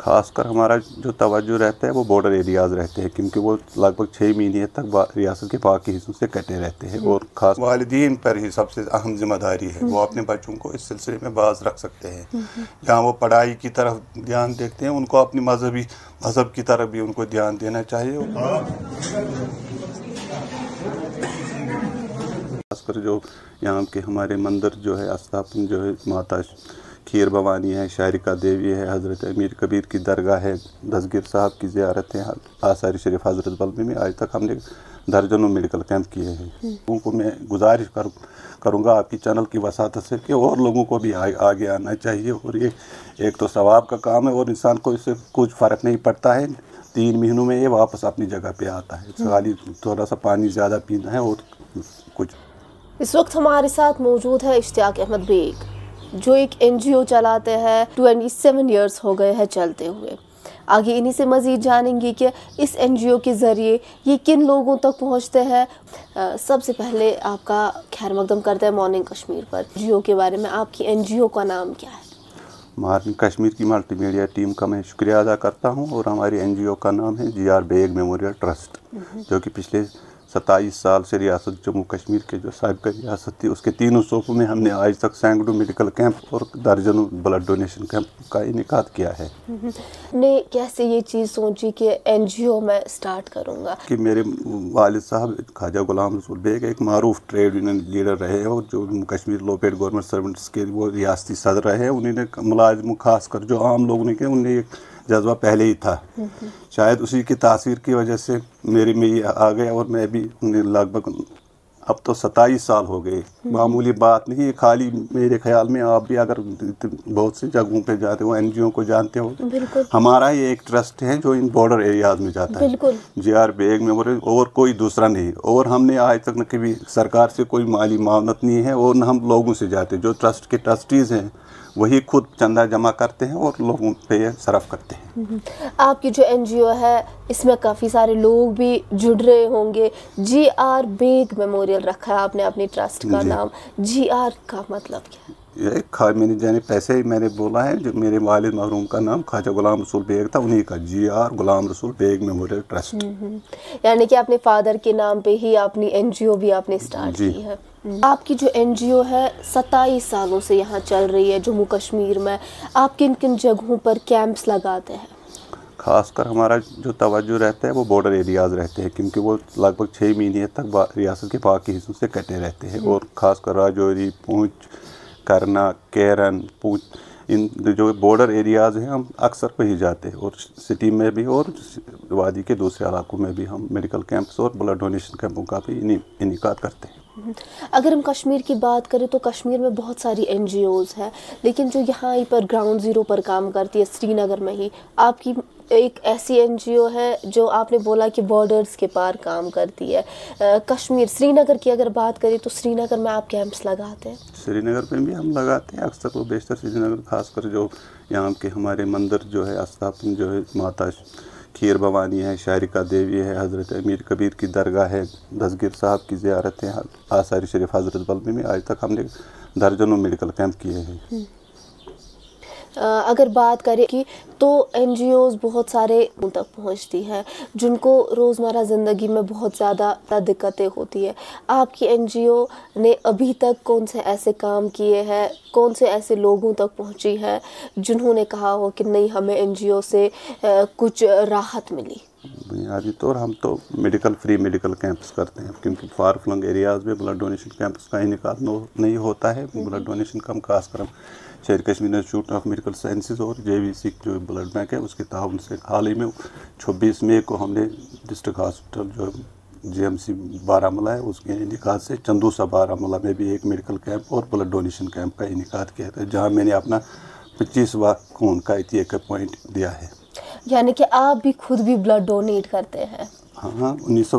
खासकर हमारा जो तवज्जो रहता है वो बॉर्डर एरियाज़ रहते हैं क्योंकि वो लगभग छः महीने तक रियासत के बाकी हिस्सों से कटे रहते हैं और ख़ास वालदीन पर ही सबसे अहम जिम्मेदारी है वो अपने बच्चों को इस सिलसिले में बाज रख सकते हैं जहाँ वो पढ़ाई की तरफ ध्यान देखते हैं उनको अपनी मजहबी मजहब की तरफ भी उनको ध्यान देना चाहिए खासकर जो यहाँ के हमारे मंदिर जो है आस्थापन जो है माता खीर भवानी है शारिका देवी है हज़रत अमीर कबीर की दरगाह है दसगिर साहब की ज्यारत है आसार शरीफ हज़रत बल्बी में आज तक हमने दर्जनों मेडिकल कैंप किए हैं हम्म। लोगों को मैं गुजारिश कर करूँगा आपकी चैनल की वसात से कि और लोगों को भी आ, आगे आना चाहिए और ये एक तो सवाब का काम है और इंसान को इससे कुछ फ़र्क नहीं पड़ता है तीन महीनों में ये वापस अपनी जगह पे आता है हम्म। खाली थोड़ा सा पानी ज़्यादा पीना है और कुछ इस वक्त हमारे साथ मौजूद है इश्तियाक अहमद बेग जो एक एनजीओ चलाते हैं ट्वेंटी सेवन ईयर्स हो गए हैं चलते हुए आगे इन्हीं से मज़ीद जानेंगे कि इस एनजीओ के ज़रिए ये किन लोगों तक पहुंचते हैं सबसे पहले आपका खैर मकदम करते हैं मॉर्निंग कश्मीर पर जियो के बारे में आपकी एनजीओ का नाम क्या है मॉर्निंग कश्मीर की मल्टीमीडिया टीम का मैं शुक्रिया अदा करता हूँ और हमारी एनजीओ का नाम है G R Beg memorial trust जो कि पिछले सत्ताईस साल से रियासत जम्मू कश्मीर के जो सबका रियासत थी उसके तीनों सूबों में हमने आज तक सैकड़ों मेडिकल कैंप और दर्जनों ब्लड डोनेशन कैंप का इनका किया है ने कैसे ये चीज़ सोची कि एन जी ओ मैं स्टार्ट करूँगा कि मेरे वालद साहब खाजा गुलाम रसूल बेग एक मरूफ ट्रेड यूनियन लीडर रहे और जो जम्मू कश्मीर लोपेड गवर्नमेंट सर्वेंट्स के वो रियासती सदर रहे उन्होंने मुलाजमों खासकर जो आम लोग ने उन्हें एक जज्बा पहले ही था हम्म, हम्म। शायद उसी की तासीर की वजह से मेरे में ये आ गया और मैं भी लगभग अब तो सताईस साल हो गए हम्म। मामूली बात नहीं है खाली मेरे ख्याल में आप भी अगर बहुत सी जगहों पे जाते हो एनजीओ को जानते हो हमारा ये एक ट्रस्ट है जो इन बॉर्डर एरियाज में जाता है जे आर बेग में और कोई दूसरा नहीं और हमने आज तक न कभी सरकार से कोई माली मानत नहीं है और न हम लोगों से जाते जो ट्रस्ट के ट्रस्टीज़ हैं वही खुद चंदा जमा करते हैं और लोगों पे सरफ करते हैं हम्म। आपकी जो एनजीओ है इसमें काफ़ी सारे लोग भी जुड़ रहे होंगे जी आर बेग मेमोरियल रखा है आपने अपनी ट्रस्ट का नाम जी आर का मतलब क्या है ये खा मैंने जाने पैसे ही मैंने बोला है जो मेरे वालिद महरूम का नाम खाजा गुलाम रसूल बेग था उन्हीं का जी आर गुलाम रसूल बेग मेमोरियल हम्म, ट्रस्ट हम्म। यानी कि अपने फादर के नाम पे ही अपनी एनजीओ भी आपने स्टार्ट की है हम्म। आपकी जो एनजीओ है सताईस सालों से यहाँ चल रही है जम्मू कश्मीर में आप किन किन जगहों पर कैंप्स लगाते हैं खासकर हमारा जो तवज्जो रहता है वो बॉर्डर एरियाज़ रहते हैं क्योंकि वो लगभग छः महीने तक रियासत के बाकी हिस्सों से कटे रहते हैं और ख़ासकर राजौरी पूंछ करना केरन पूंछ इन जो बॉर्डर एरियाज़ हैं हम अक्सर ही जाते हैं और सिटी में भी और वादी के दूसरे इलाकों में भी हम मेडिकल कैंप्स और ब्लड डोनेशन कैंपों का भी इनका करते हैं अगर हम कश्मीर की बात करें तो कश्मीर में बहुत सारी एन हैं लेकिन जो यहाँ पर ग्राउंड ज़ीरो पर काम करती है श्रीनगर में ही आपकी एक ऐसी एनजीओ है जो आपने बोला कि बॉर्डर्स के पार काम करती है कश्मीर श्रीनगर की अगर बात करें तो श्रीनगर में आप कैंप्स लगाते हैं श्रीनगर में भी हम लगाते हैं अक्सर व बेशतर श्रीनगर खासकर जो यहाँ के हमारे मंदिर जो है आस्थापन जो है माता खीर भवानी है शारिका देवी है हज़रत अमीर कबीर की दरगाह है दसगिर साहब की ज़्यारत है आसार शरीफ हज़रत बल्बी में आज तक हमने दर्जनों मेडिकल कैंप किए हैं हम्म। अगर बात करें कि तो एन बहुत सारे उन तक पहुँचती हैं जिनको रोज़मर्रा ज़िंदगी में बहुत ज़्यादा दिक्कतें होती है आपकी एन ने अभी तक कौन से ऐसे काम किए हैं कौन से ऐसे लोगों तक पहुँची है जिन्होंने कहा हो कि नहीं हमें एन से कुछ राहत मिली बुनियादी तौर तो हम तो मेडिकल फ्री मेडिकल कैंप्स करते हैं क्योंकि फार फ्लंग एरियाज़ में ब्लड डोनेशन कैंप्स का निकाल नहीं होता है ब्लड हम्म, डोनेशन हम्म। का हम खासकर हम Sher Kashmir institute of medical sciences और जे जो ब्लड बैंक है उसके तहत से हाल ही में छब्बीस मई को हमने डिस्ट्रिक्ट हॉस्पिटल जो जे एम सी बारामूला है उसके इनका से चंदूसा बारामूला में भी एक मेडिकल कैंप और ब्लड डोनेशन कैंप का इनका किया था जहाँ मैंने अपना पच्चीसवा खून का एक पॉइंट दिया है यानी कि आप भी खुद भी ब्लड डोनेट करते हैं हाँ हाँ उन्नीस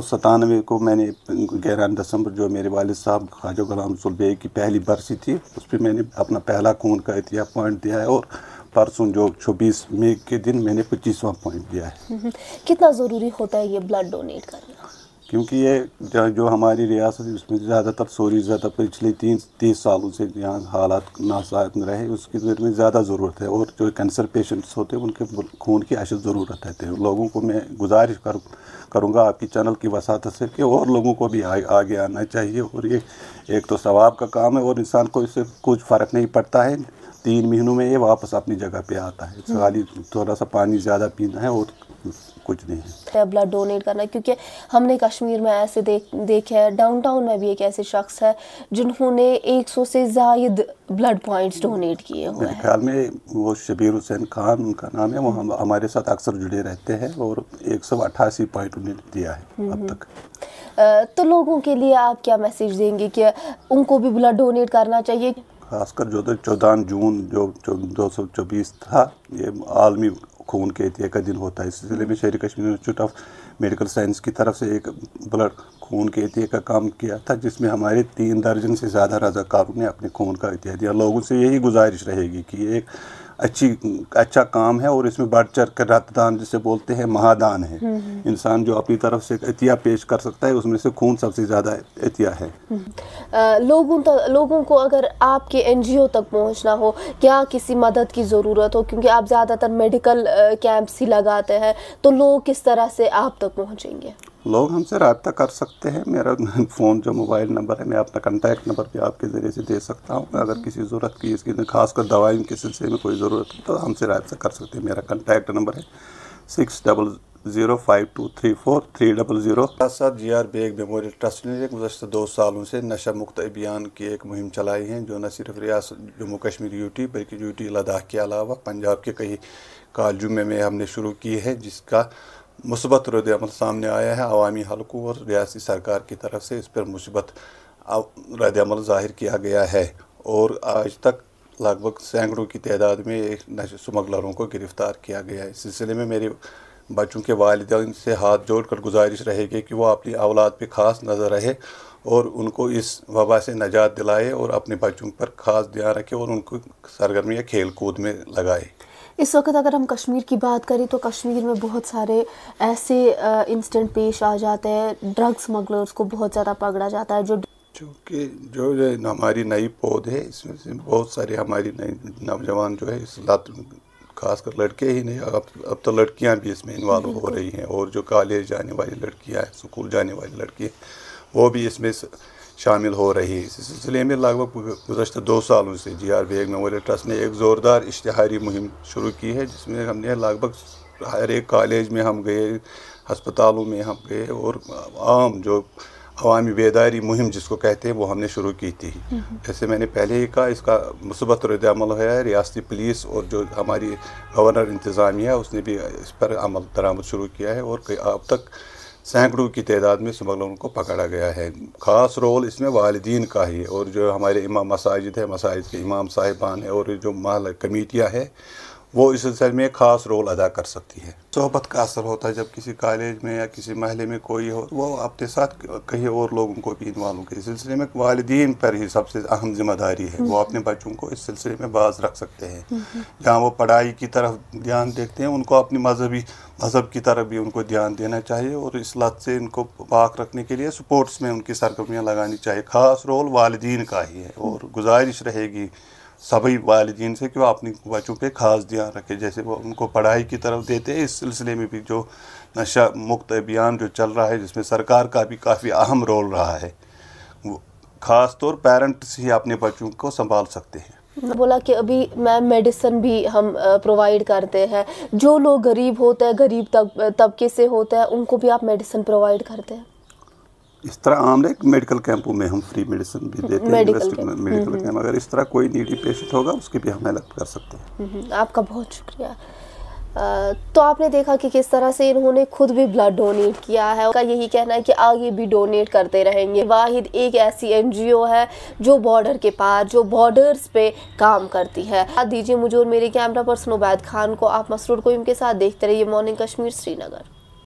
को मैंने ग्यारह दिसंबर जो मेरे वाले साहब खाजो गुलाम सुलबे की पहली बरसी थी उस पर मैंने अपना पहला खून का एहतिया पॉइंट दिया है और परसों जो छब्बीस मई के दिन मैंने पच्चीसवा पॉइंट दिया है हम्म, कितना ज़रूरी होता है ये ब्लड डोनेट करना क्योंकि ये जो हमारी रियासत इसमें ज़्यादातर सोरी ज़्यादा पिछले तीन तीस सालों से यहाँ हालात नासात में रहे उसके जरूरत में ज़्यादा ज़रूरत है और जो कैंसर पेशेंट्स होते हैं उनके खून की अशद ज़रूरत रहते हैं लोगों को मैं गुजारिश कर करूँगा आपकी चैनल की वसात से कि और लोगों को भी आ, आगे आना चाहिए और ये एक तो स्वाब का काम है और इंसान को इससे कुछ फ़र्क नहीं पड़ता है तीन महीनों में ये वापस अपनी जगह पे आता है हम्म। खाली थोड़ा सा पानी ज़्यादा पीना है और कुछ नहीं है तो ब्लड डोनेट करना क्योंकि हमने कश्मीर में ऐसे देख देखे हैं डाउनटाउन में भी एक ऐसे शख्स है जिन्होंने 100 से जायद ब्लड पॉइंट्स डोनेट किए हुए मेरे ख्याल में वो शबीर हुसैन खान उनका नाम है वो हम हमारे साथ अक्सर जुड़े रहते हैं और एक सौ अट्ठासी पॉइंट उन्हें दिया है अब हम्म। तक तो लोगों के लिए आप क्या मैसेज देंगे कि उनको भी ब्लड डोनेट करना चाहिए खासकर जो तो चौदह जून जो दो सौ चौबीस था ये आलमी खून के एहतिया का दिन होता है इस सिलसिले में शहरी Kashmir institute of medical science की तरफ से एक ब्लड खून के एहतिया का काम किया था जिसमें हमारे तीन दर्जन से ज़्यादा रजाकारों ने अपने खून का एहतिया दिया लोगों से यही गुजारिश रहेगी कि एक अच्छी अच्छा काम है और इसमें बढ़ चढ़ कर रक्तदान जिसे बोलते हैं महादान है हम्म, हम्म। इंसान जो अपनी तरफ से अतिया पेश कर सकता है उसमें से खून सबसे ज़्यादा अतिया है आ, हम्म। लोगों तक लोगों को अगर आपके एन तक पहुँचना हो क्या किसी मदद की ज़रूरत हो क्योंकि आप ज़्यादातर मेडिकल कैंप्स ही लगाते हैं तो लोग किस तरह से आप तक पहुँचेंगे लोग हमसे रबता कर सकते हैं मेरा फ़ोन जो मोबाइल नंबर है मैं अपना कंटैक्ट नंबर भी आपके ज़रिए से दे सकता हूँ अगर हम्म। किसी ज़रूरत की इसकी खासकर दवाई के सिलसिले में कोई ज़रूरत हो तो हमसे रबता कर सकते हैं मेरा कंटैक्ट नंबर है six double zero five two three four three double zero साथ G R Beg memorial trust ने गुजशत दो सालों से नशा मुक्त अभियान की एक मुहिम चलाई है जो न सिर्फ रियासत जम्मू कश्मीर यूटी बल्कि यूटी लद्दाख के अलावा पंजाब के कई कॉलेजों में हमने शुरू की है जिसका मुसबत रद्दमल सामने आया है अवामी हलकों और रियासी सरकार की तरफ से इस पर मुसबत रद्दमल ज़ाहिर किया गया है और आज तक लगभग सैकड़ों की तादाद में एक नशे स्मगलरों को गिरफ़्तार किया गया है इस सिलसिले में मेरे बच्चों के वालद से हाथ जोड़ कर गुजारिश रहेगी कि वह अपनी औलाद पर ख़ास नज़र रहे और उनको इस वबा से नजात दिलाए और अपने बच्चों पर ख़ास ध्यान रखे और उनको सरगर्मियाँ खेल कूद में लगाए इस वक्त अगर हम कश्मीर की बात करें तो कश्मीर में बहुत सारे ऐसे इंस्टेंट पेश आ जाते हैं ड्रग स्मगलर्स को बहुत ज़्यादा पकड़ा जाता है जो चूँकि जो हमारी नई पौध है इसमें से बहुत सारे हमारी नई नौजवान जो है इस खास खासकर लड़के ही नहीं अब अब तो लड़कियां भी इसमें इन्वॉल्व हो रही हैं और जो कॉलेज जाने वाली लड़कियां हैं स्कूल जाने वाली लड़की वो भी इसमें स... शामिल हो रही है सिलसिले में लगभग गुजशत दो सालों से G R Beg memorial trust ने एक ज़ोरदार इश्तहारी मुहिम शुरू की है जिसमें हमने लगभग हर एक कॉलेज में हम गए हस्पतालों में हम गए और आम जो अवामी बेदारी मुहिम जिसको कहते हैं वो हमने शुरू की थी जैसे मैंने पहले ही कहा इसका मुसबत रद्दमल है रियासती पुलिस और जो हमारी गवर्नर इंतज़ामिया उसने भी इस पर अमल दरामद शुरू किया है और अब तक सैकड़ों की तादाद में स्मगलरों को पकड़ा गया है ख़ास रोल इसमें वालदीन का ही और जो हमारे इमाम मसाजिद है मसाजिद के इमाम साहिबान है और जो माल कमेटियाँ है वो इस सिलसिले में ख़ास रोल अदा कर सकती है सोहबत का असर होता है जब किसी कॉलेज में या किसी महल में कोई हो वो अपने साथ कहीं और लोगों को भी इन्वॉल्व के सिलसिले में वालदीन पर ही सबसे अहम जिम्मेदारी है वो अपने बच्चों को इस सिलसिले में बाज रख सकते हैं जहाँ वो पढ़ाई की तरफ ध्यान देखते हैं उनको अपनी मजहबी मज़हब की तरफ भी उनको ध्यान देना चाहिए और इस लत से इनको पाक रखने के लिए स्पोर्ट्स में उनकी सरगर्मियाँ लगानी चाहिए ख़ास रोल वालदीन का ही है और गुजारिश रहेगी सभी वालदेन से कि वो अपने बच्चों पे खास ध्यान रखें जैसे वो उनको पढ़ाई की तरफ देते हैं इस सिलसिले में भी जो नशा मुक्त अभियान जो चल रहा है जिसमें सरकार का भी काफ़ी अहम रोल रहा है वो ख़ास तौर पेरेंट्स ही अपने बच्चों को संभाल सकते हैं बोला कि अभी मैम मेडिसिन भी हम प्रोवाइड करते हैं जो लोग गरीब होते हैं गरीब तब तबके से होते हैं उनको भी आप मेडिसिन प्रोवाइड करते हैं इस तरह आम एक मेडिकल कैंपों में हम फ्री मेडिसिन भी देते हैं मेडिकल, मेडिकल हम्म, कैंप हम्म। अगर इस तरह कोई नीडी पेशेंट होगा उसके भी हम हेल्प कर सकते हैं हम्म, आपका बहुत शुक्रिया तो आपने देखा कि किस तरह से इन्होंने खुद भी ब्लड डोनेट किया है उनका यही कहना है कि आगे भी डोनेट करते रहेंगे वाहिद एक ऐसी एनजीओ है जो बॉर्डर के पार जो बॉर्डर्स पे काम करती है दीजिए मुझे और मेरे कैमरा पर्सन उबैद खान को आप मसरूर कोयम के साथ देखते रहिए मॉर्निंग कश्मीर श्रीनगर